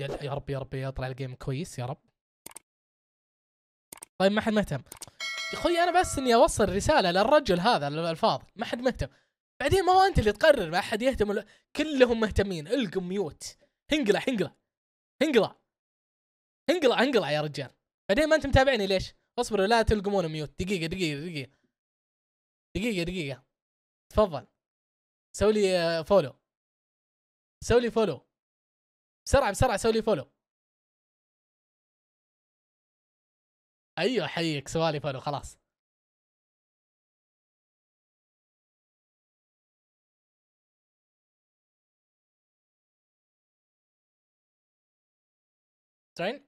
يا رب يا رب يطلع الجيم كويس يا رب طيب ما حد مهتم يا اخوي انا بس اني اوصل رساله للرجل هذا الفاضي ما حد مهتم بعدين ما هو انت اللي تقرر ما حد يهتم ولا. كلهم مهتمين القم ميوت هنقلع هنقلع هنقلع هنقلع هنقلع يا رجال بعدين ما انت متابعني ليش اصبروا لا تلقمون ميوت دقيقه دقيقه دقيقه دقيقه دقيقه تفضل سوي لي فولو آه، سوي لي فولو بسرعه بسرعه سوي لي فولو ايوه حيك سوالي فولو خلاص زين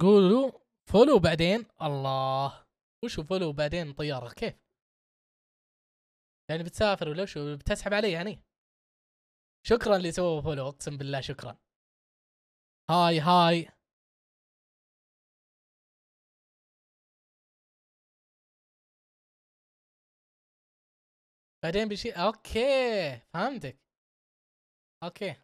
قولوا فولو بعدين الله وشو فولو بعدين طيارة كيف يعني بتسافر ولا شو بتسحب علي يعني شكرا اللي سووا فولو اقسم بالله شكرا هاي هاي بعدين بشي اوكي فهمتك اوكي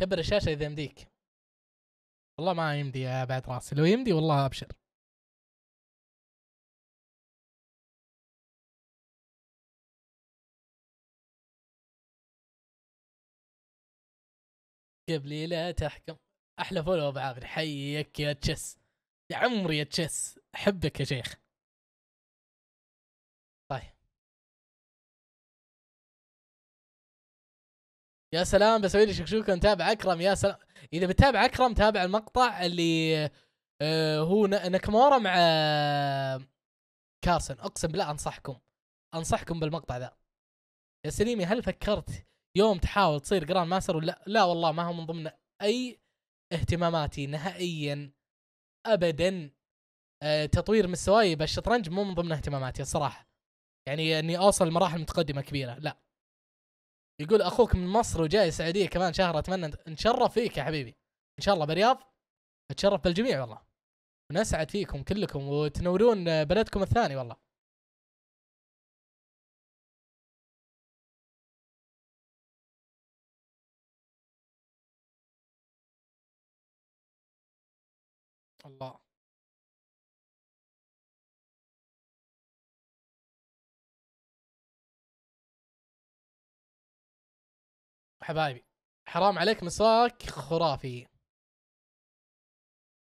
كبر الشاشه اذا يمديك والله ما يمدي يا بعد راسي لو يمدي والله ابشر قبل لا تحكم احلى فولو ابو عامر حيك يا تشس يا عمري يا تشس احبك يا شيخ طيب يا سلام بسوي لي شكشوكه نتابع اكرم يا سلام اذا بتتابع اكرم تابع المقطع اللي آه هو نكمورا مع آه، كارسن اقسم بالله انصحكم انصحكم بالمقطع ذا يا سليمي هل فكرت يوم تحاول تصير جراند ماستر ولا لا والله ما هو من ضمن اي اهتماماتي نهائيا ابدا أه تطوير مستواي بالشطرنج مو من ضمن اهتماماتي الصراحه يعني اني اوصل لمراحل متقدمه كبيره لا يقول اخوك من مصر وجاي السعوديه كمان شهر اتمنى نتشرف فيك يا حبيبي ان شاء الله بالرياض اتشرف بالجميع والله ونسعد فيكم كلكم وتنورون بلدكم الثاني والله الله حبايبي حرام عليك مساك خرافي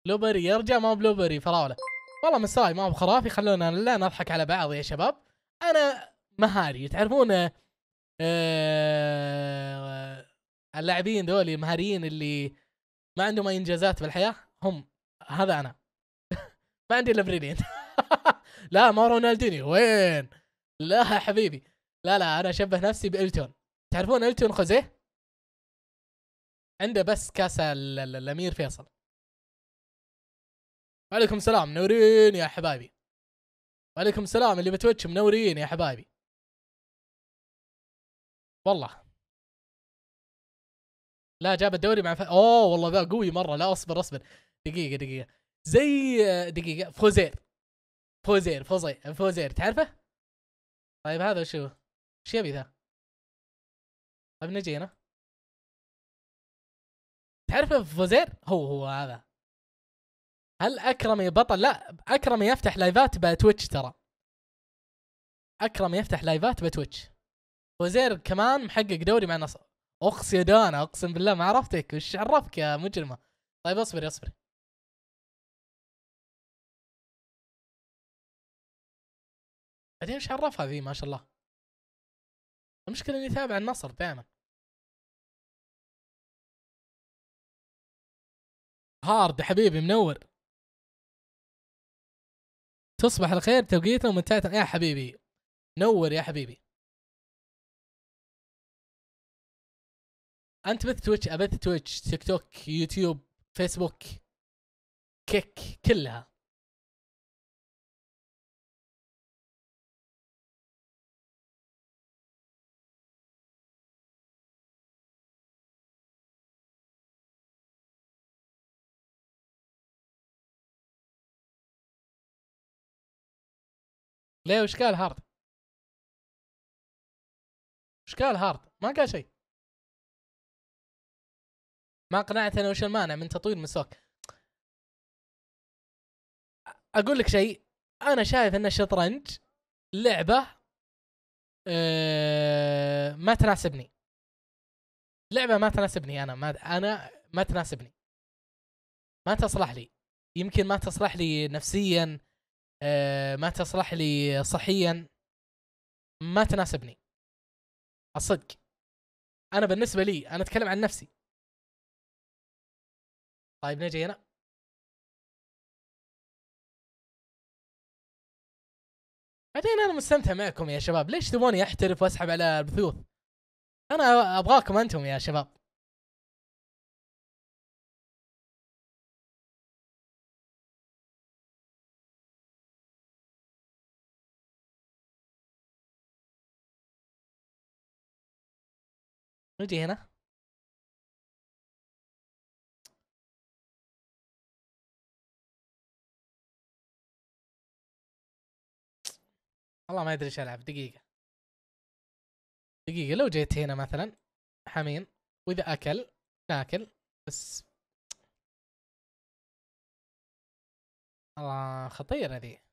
بلوبري يرجع ما بلوبري فراوله والله مساي ما بخرافي خلونا لا نضحك على بعض يا شباب انا مهاري تعرفون آه، اللاعبين ذولي مهاريين اللي ما عندهم اي انجازات بالحياه هم هذا انا ما عندي الا بريليانت لا ما رونالديني وين لا يا حبيبي لا لا انا اشبه نفسي بالتون تعرفون التون خوزيه عنده بس كاس الامير فيصل وعليكم السلام منورين يا حبايبي وعليكم السلام اللي بتويتش منورين يا حبايبي والله لا جاب الدوري مع ف... اوه والله ذا قوي مره لا اصبر اصبر دقيقه دقيقه زي دقيقه فوزير فوزير فوزير فوزير تعرفه؟ طيب هذا شو؟ ايش يبي ذا؟ طيب نجي هنا تعرف فوزير؟ هو هو هذا هل اكرمي بطل؟ لا اكرمي يفتح لايفات بتويتش ترى اكرم يفتح لايفات بتويتش وزير كمان محقق دوري مع النصر اقص يدانا اقسم بالله ما عرفتك وش عرفك يا مجرمه طيب اصبري اصبري بعدين ايش عرفها ذي ما شاء الله المشكله اني تابع النصر دائما هارد حبيبي منور تصبح الخير توقيتنا ومنتهى يا حبيبي نور يا حبيبي انت بث تويتش ابث تويتش تيك توك يوتيوب فيسبوك كيك كلها ليه وش قال هارد؟ وش قال هارد؟ ما قال شيء ما انا وش المانع من تطوير مسوك اقول لك شيء انا شايف ان الشطرنج لعبه أه ما تناسبني لعبه ما تناسبني انا ما انا ما تناسبني ما تصلح لي يمكن ما تصلح لي نفسيا آه، ما تصلح لي صحيا ما تناسبني الصدق انا بالنسبه لي انا اتكلم عن نفسي طيب نجي هنا بعدين انا مستمتع معكم يا شباب ليش تبوني احترف واسحب على البثوث انا ابغاكم انتم يا شباب نجي هنا والله ما ادري ايش العب دقيقه دقيقه لو جيت هنا مثلا حميم واذا اكل ناكل بس الله خطيره ذي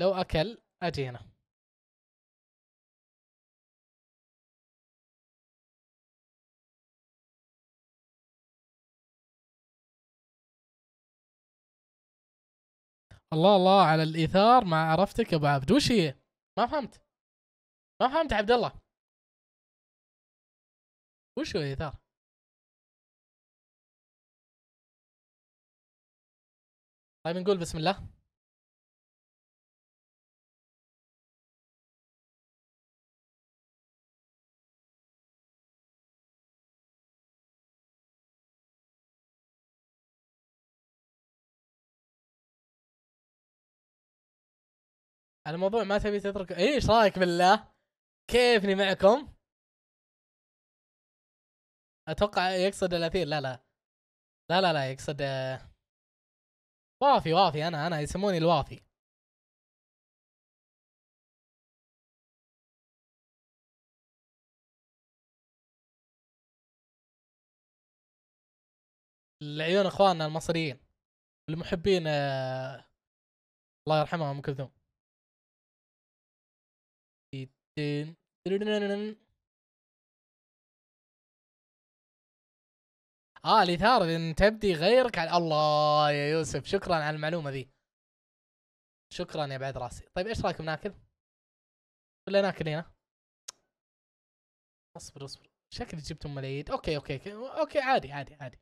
لو اكل اجي هنا الله الله على الايثار ما عرفتك ابو عبد وش هي؟ ما فهمت ما فهمت عبد الله وش هو الايثار؟ طيب نقول بسم الله على موضوع ما تبي تترك إيه، ايش رايك بالله؟ كيفني معكم؟ اتوقع يقصد الاثير لا لا لا لا لا يقصد آه، وافي وافي انا انا يسموني الوافي العيون اخواننا المصريين المحبين آه، الله يرحمهم ام كلثوم اه الاثاره ان تبدي غيرك على الله يا يوسف شكرا على المعلومه ذي شكرا يا بعد راسي طيب ايش رايكم ناكل ولا ناكل هنا اصبر اصبر شكلي جبت ام ملايين اوكي اوكي اوكي عادي عادي عادي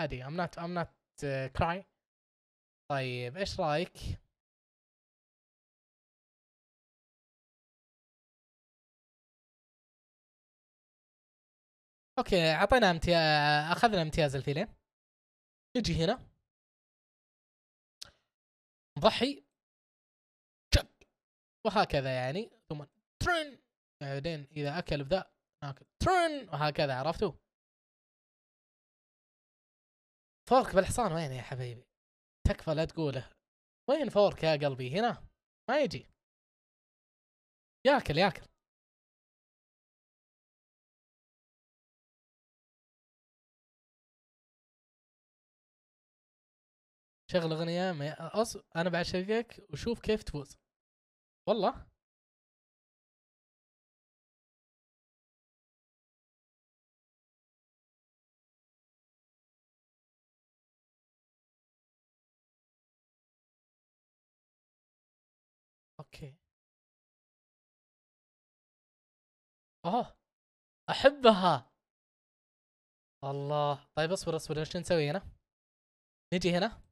عادي ام نوت ام نوت كراي طيب ايش رايك اوكي اعطينا امتياز اخذنا امتياز الفيلين نجي هنا نضحي شب وهكذا يعني ثم ترن بعدين اذا اكل بذا ناكل ترن وهكذا عرفتوا فورك بالحصان وين يا حبيبي تكفى لا تقوله وين فورك يا قلبي هنا ما يجي ياكل ياكل شغل اغنيه ما أص... انا بعشقك وشوف كيف تفوز والله اوكي اه احبها الله طيب اصبر اصبر ايش نسوي هنا نجي هنا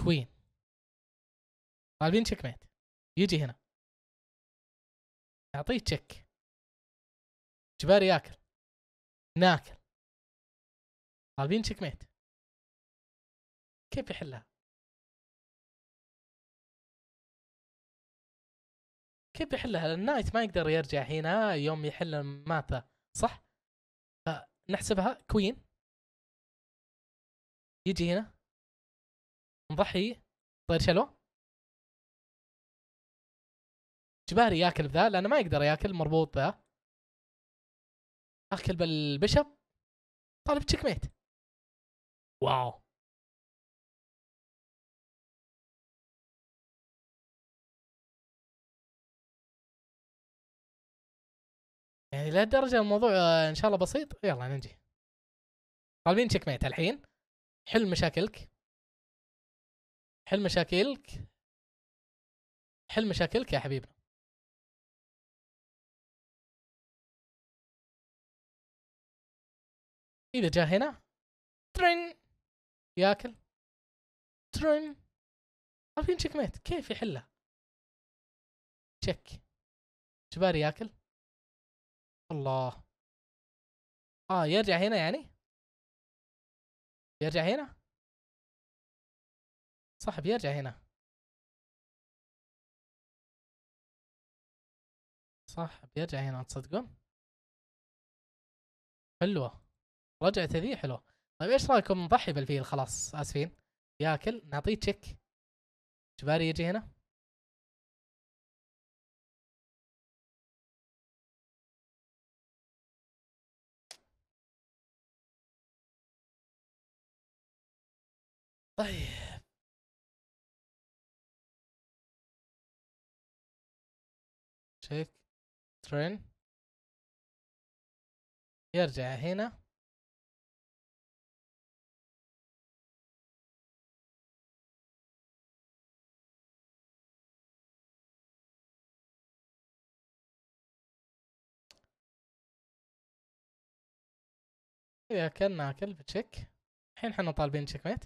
كوين طالبين تشيك ميت يجي هنا اعطيه تشيك جباري ياكل ناكل طالبين تشيك ميت كيف يحلها؟ كيف يحلها؟ النايت ما يقدر يرجع هنا يوم يحل ماتا صح؟ فنحسبها كوين يجي هنا نضحي طير شلو جباري ياكل ذا لانه ما يقدر ياكل مربوط ذا اكل بالبشب طالب تشيك ميت واو يعني لهالدرجه الموضوع آه، ان شاء الله بسيط يلا نجي طالبين تشيك ميت الحين حل مشاكلك حل مشاكلك حل مشاكلك يا حبيبنا اذا جاء هنا ترن ياكل ترن عارفين تشيك ميت كيف يحلها تشيك جباري ياكل الله اه يرجع هنا يعني يرجع هنا صح بيرجع هنا صح بيرجع هنا تصدقون حلوة رجع ذي حلوة طيب ايش رايكم نضحي بالفيل خلاص اسفين ياكل نعطيه تشيك جباري يجي هنا طيب هيك ترين يرجع هنا اذا اكلنا كلب بتشيك الحين حنا طالبين تشيك ميت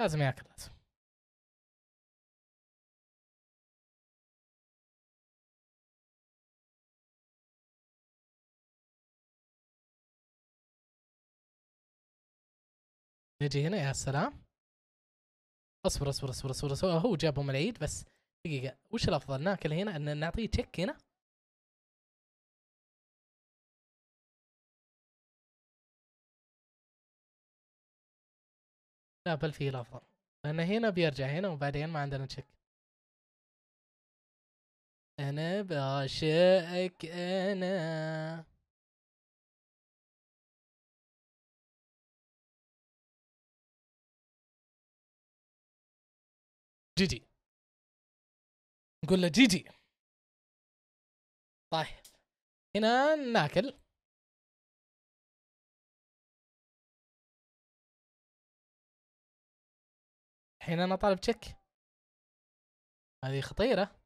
لازم ياكل لازم نجي هنا يا سلام اصبر اصبر اصبر اصبر, أصبر. هو جابهم العيد بس دقيقة وش الأفضل ناكل هنا أن نعطيه تشيك هنا لا بل فيه الافضل لان هنا بيرجع هنا وبعدين ما عندنا تشيك انا بعشقك انا جيجي نقول له جيجي طيب هنا ناكل الحين انا طالب تشيك هذه خطيره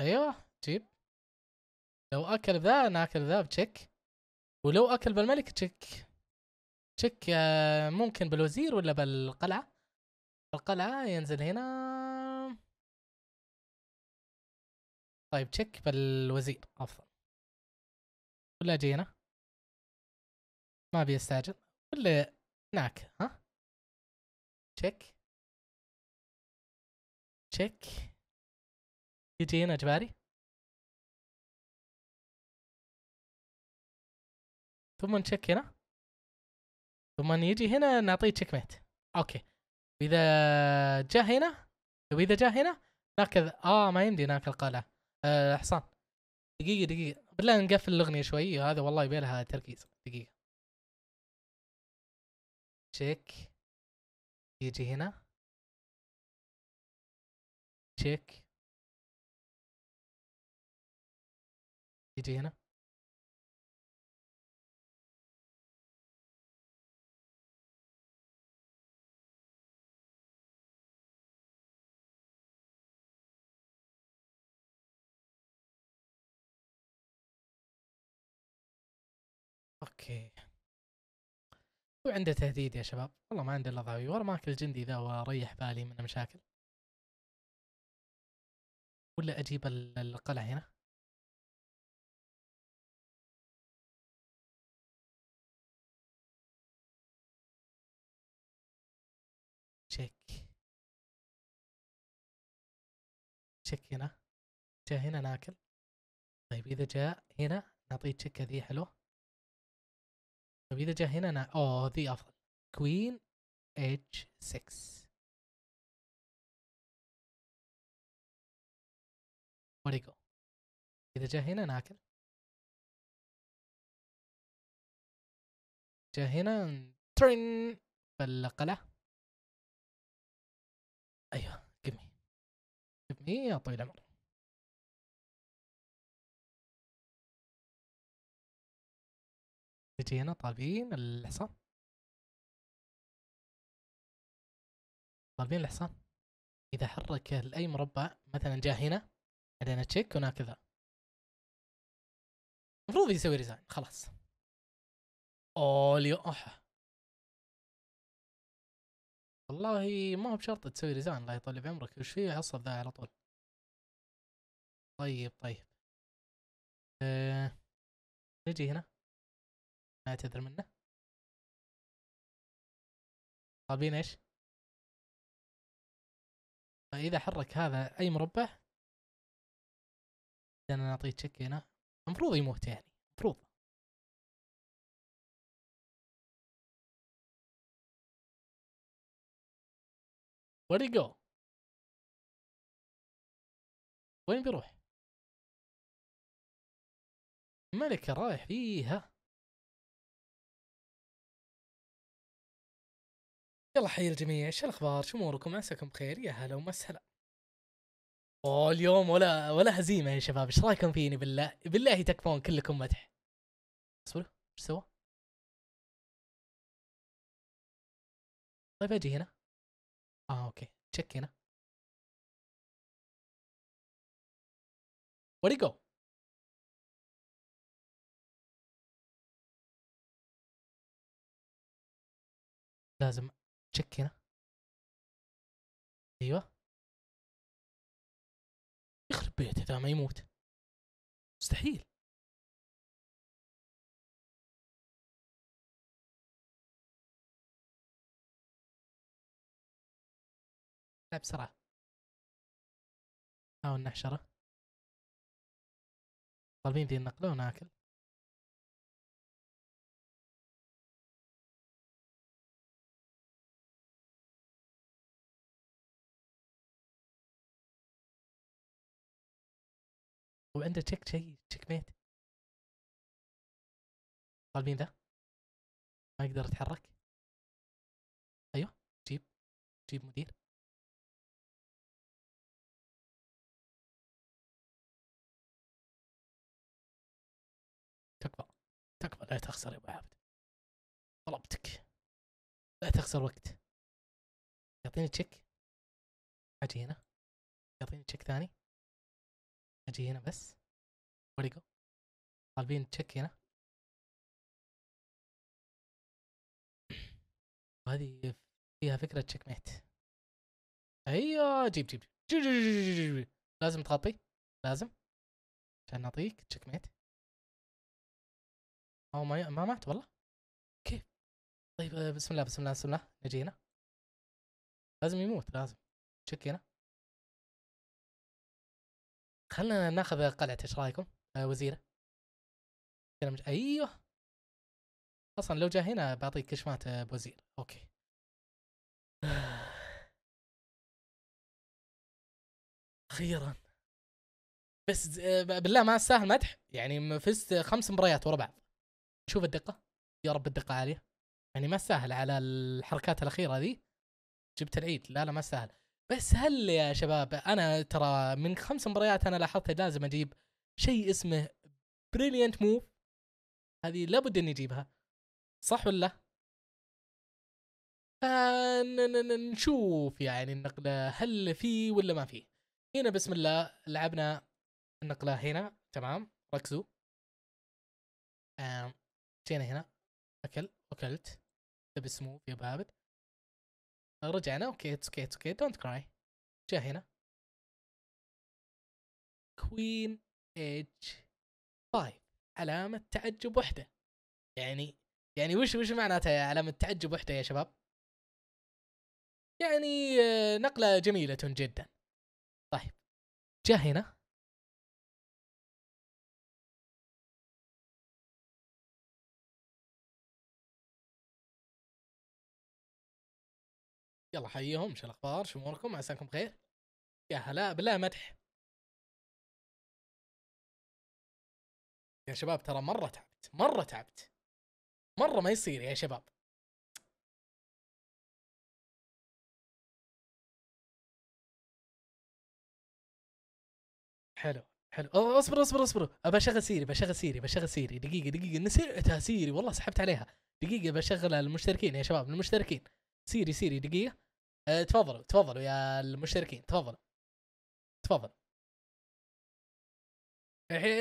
ايوه جيب لو اكل ذا انا اكل ذا بتشيك ولو اكل بالملك تشيك تشيك آه، ممكن بالوزير ولا بالقلعه القلعه ينزل هنا طيب تشيك بالوزير افضل ولا جينا ما بيستعجل ولا هناك ها تشيك تشيك يجي هنا جباري ثم نشيك هنا ثم يجي هنا نعطيه تشيك ميت اوكي واذا جاء هنا واذا جاء هنا ناخذ اه ما يمدي ناكل قلعه آه حصان دقيقة دقيقة بالله نقفل الأغنية شوي هذا والله يبي لها تركيز دقيقة تشيك يجي هنا تشيك يجي هنا اوكي وعنده تهديد يا شباب والله ما عنده الا ضاوي ورا ماكل جندي ذا واريح بالي من المشاكل ولا اجيب القلعة هنا تشيك تشيك هنا جاء هنا ناكل طيب اذا جاء هنا نعطيه تشيك ذي حلو طيب اذا جاء هنا انا اوه ذي افضل كوين اتش 6 وريكو اذا جاء هنا ناكل جاء هنا ترين بالقلة ايوه جبني جبني يا طويل العمر نجي هنا طالبين الحصان طالبين الحصان اذا حرك لاي مربع مثلا جاء هنا بعدين تشيك هنا كذا المفروض يسوي ريزاين خلاص اوليو اح والله ما هو بشرط تسوي ريزاين الله يطول بعمرك وش في عصب ذا على طول طيب طيب أه... نجي هنا اعتذر منه طابين ايش فاذا حرك هذا اي مربع انا نعطيه تشيك هنا المفروض يموت يعني المفروض where جو وين بيروح الملكة رايح فيها يلا حي الجميع شو الاخبار شو اموركم عساكم بخير يا هلا ومسهلا اوه اليوم ولا ولا هزيمه يا شباب ايش رايكم فيني بالله بالله تكفون كلكم مدح اصبروا ايش سوى طيب اجي هنا اه اوكي تشيك هنا وري جو لازم تشيك هنا ايوه يخرب بيته ذا ما يموت مستحيل لا بسرعة حاول نحشره طالبين ذي النقلة وناكل هو عنده تشيك شيء تشيك ميت طالبين ذا ما يقدر يتحرك ايوه جيب جيب مدير تكفى تكفى لا تخسر يا ابو عابد طلبتك لا تخسر وقت يعطيني تشيك اجي هنا يعطيني تشيك ثاني اجي هنا بس وير طالبين تشيك هنا هذه فيها فكرة تشيك ميت ايوه جيب جيب جيب, جيب, لازم تغطي لازم عشان نعطيك تشيك ميت او ما ما مات والله كيف طيب آه، بسم الله بسم الله بسم الله اجي هنا لازم يموت لازم تشيك هنا خلنا ناخذ قلعته ايش رايكم؟ آه وزيره ايوه اصلا لو جاء هنا بعطيك كشمات آه، بوزير اوكي اخيرا بس آه، بالله ما استاهل مدح يعني فزت خمس مباريات ورا بعض شوف الدقه يا رب الدقه عاليه يعني ما استاهل على الحركات الاخيره ذي جبت العيد لا لا ما استاهل بس هل يا شباب انا ترى من خمس مباريات انا لاحظت لازم اجيب شيء اسمه بريليانت موف هذه لابد اني اجيبها صح ولا فنشوف يعني النقله هل في ولا ما في هنا بسم الله لعبنا النقله هنا تمام ركزوا جينا هنا اكل اكلت تبي سموث يا بابد رجعنا اوكي اتس اوكي اتس اوكي دونت كراي جاء هنا كوين اتش 5 علامة تعجب وحدة يعني يعني وش وش معناتها علامة تعجب وحدة يا شباب؟ يعني آه، نقلة جميلة جدا طيب جاء هنا يلا حييهم شو الاخبار شو اموركم عساكم بخير يا هلا بالله مدح يا شباب ترى مره تعبت مره تعبت مره ما يصير يا شباب حلو حلو اصبر اصبر اصبر ابى اشغل سيري بشغل سيري بشغل سيري دقيقه دقيقه نسيتها سيري والله سحبت عليها دقيقه بشغلها للمشتركين يا شباب للمشتركين سيري سيري دقيقه آه، تفضلوا تفضلوا يا المشتركين تفضلوا تفضل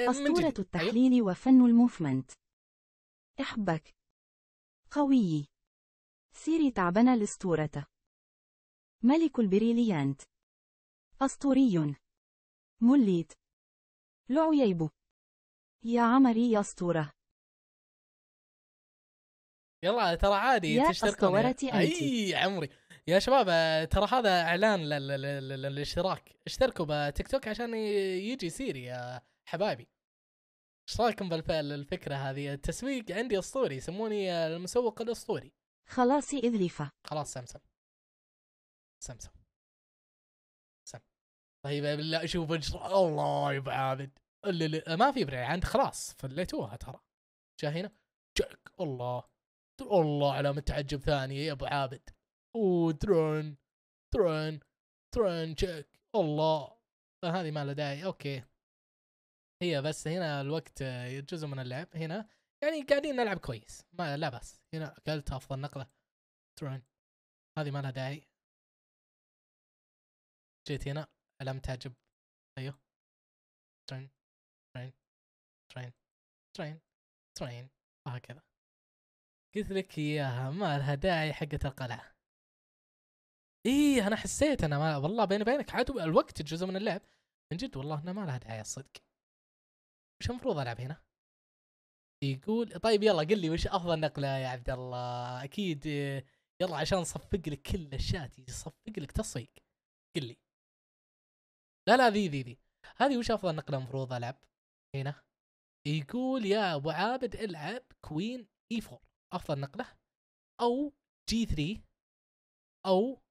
أسطورة أيوه. التحليل وفن الموفمنت احبك قوي سيري تعبنا الأسطورة ملك البريليانت أسطوري مليت لعيب يا عمري يا أسطورة يلا ترى عادي يا يا يعني. أسطورتي أنت أي عمري يا شباب آه، ترى هذا اعلان للاشتراك اشتركوا بتيك توك عشان يجي سيري يا حبايبي ايش رايكم بالفكره هذه التسويق عندي اسطوري يسموني آه، المسوق الاسطوري خلاص اذريفة خلاص سمسم سمسم سم طيب بالله شوف اجر الله يا عابد ما في بري عند خلاص فليتوها ترى جا هنا جاك الله الله علامة تعجب ثانية يا ابو عابد درون درون درون تشيك الله هذه ما لها داعي اوكي هي بس هنا الوقت جزء من اللعب هنا يعني قاعدين نلعب كويس ما لا بس هنا قلت افضل نقله ترون هذه ما لها داعي جيت هنا لم تعجب ايوه ترين ترين ترين ترين ترين وهكذا قلت لك اياها ما لها داعي حقة القلعه ايه انا حسيت انا ما والله بيني وبينك عاد الوقت جزء من اللعب من جد والله انها ما لها داعي الصدق وش المفروض العب هنا؟ يقول طيب يلا قل لي وش افضل نقله يا عبد الله اكيد يلا عشان صفق لك كل الشات يصفق لك تصفيق قل لي لا لا ذي ذي ذي هذه وش افضل نقله المفروض العب هنا يقول يا ابو عابد العب كوين اي 4 افضل نقله او جي 3 او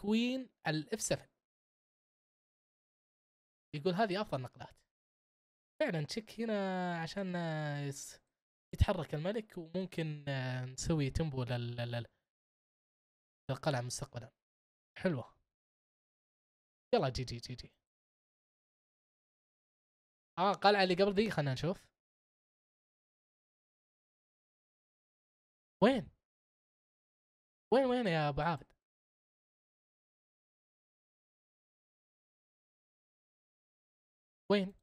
كوين الاف 7 يقول هذه افضل نقلات فعلا تشيك هنا عشان يتحرك الملك وممكن آه، نسوي لل للقلعة مستقبلا حلوة يلا جي جي جي جي اه القلعة اللي قبل ذي خلنا نشوف وين وين وين يا ابو عابد وين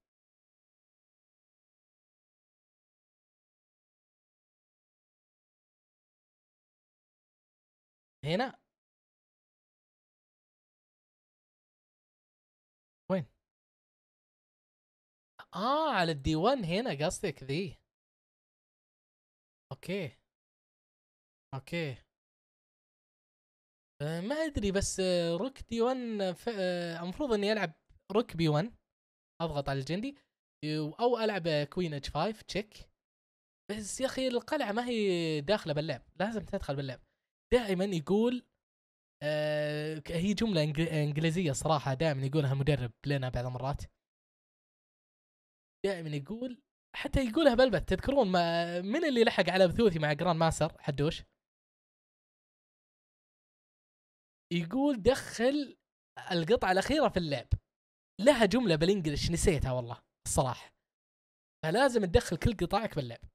هنا وين اه على الدي هنا قصدك ذي اوكي اوكي أه ما ادري بس آه، روك دي 1 آه، آه، المفروض اني العب روك بي 1 اضغط على الجندي او العب كوين اتش 5 تشيك بس يا اخي القلعه ما هي داخله باللعب لازم تدخل باللعب دائما يقول آه هي جمله انجليزيه صراحه دائما يقولها مدرب لنا بعض المرات دائما يقول حتى يقولها بلبت تذكرون ما من اللي لحق على بثوثي مع جراند ماستر حدوش يقول دخل القطعه الاخيره في اللعب لها جمله بالانجلش نسيتها والله الصراحه فلازم تدخل كل قطاعك باللعب